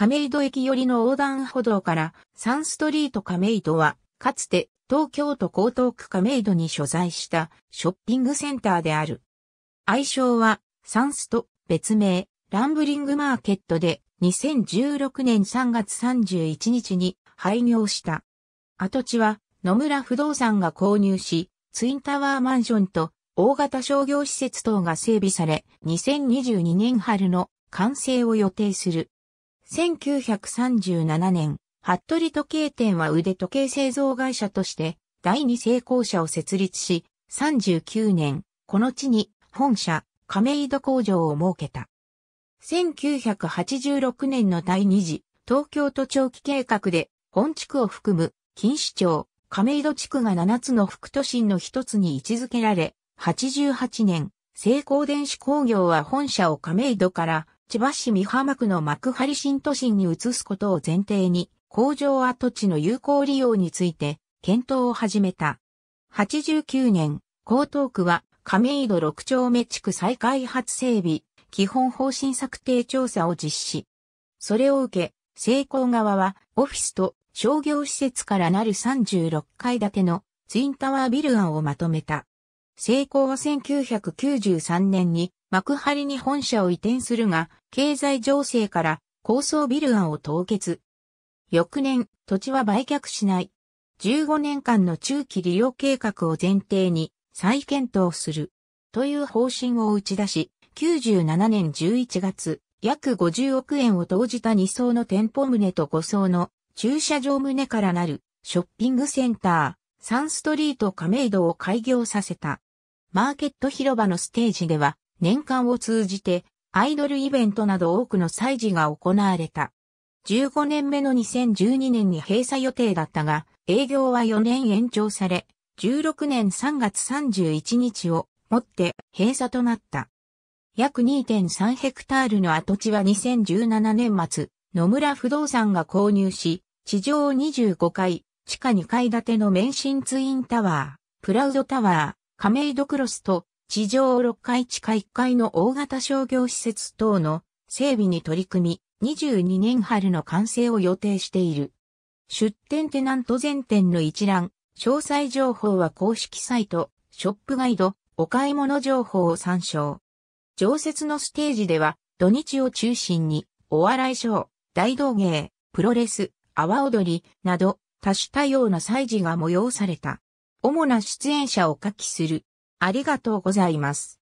亀戸駅寄りの横断歩道からサンストリート亀戸は、かつて東京都江東区亀戸に所在したショッピングセンターである。愛称はサンスト別名ランブリングマーケットで2016年3月31日に廃業した。跡地は野村不動産が購入し、ツインタワーマンションと大型商業施設等が整備され、2022年春の完成を予定する。1937年、服部時計店は腕時計製造会社として第二成功者を設立し、39年、この地に本社、亀戸工場を設けた。1986年の第二次東京都長期計画で本地区を含む金市町、亀戸地区が7つの副都心の一つに位置づけられ、88年、成功電子工業は本社を亀戸から千葉市美浜区の幕張新都心に移すことを前提に、工場跡地の有効利用について、検討を始めた。89年、江東区は、亀戸6丁目地区再開発整備、基本方針策定調査を実施。それを受け、成功側は、オフィスと商業施設からなる36階建てのツインタワービル案をまとめた。成功は1993年に幕張に本社を移転するが、経済情勢から高層ビル案を凍結。翌年、土地は売却しない。15年間の中期利用計画を前提に再検討する。という方針を打ち出し、97年11月、約50億円を投じた2層の店舗棟と5層の駐車場棟からなるショッピングセンター、サンストリート亀戸を開業させた。マーケット広場のステージでは、年間を通じて、アイドルイベントなど多くの祭事が行われた。15年目の2012年に閉鎖予定だったが、営業は4年延長され、16年3月31日をもって閉鎖となった。約2.3ヘクタールの跡地は2017年末、野村不動産が購入し、地上25階、地下2階建ての免震ツインタワー、プラウドタワー、亀戸クロスと地上6階地下1階の大型商業施設等の整備に取り組み、22年春の完成を予定している。出店テナント全店の一覧、詳細情報は公式サイト、ショップガイド、お買い物情報を参照。常設のステージでは、土日を中心に、お笑いショー、大道芸、プロレス、阿波踊りなど、多種多様な祭事が催された。主な出演者を下記する。ありがとうございます。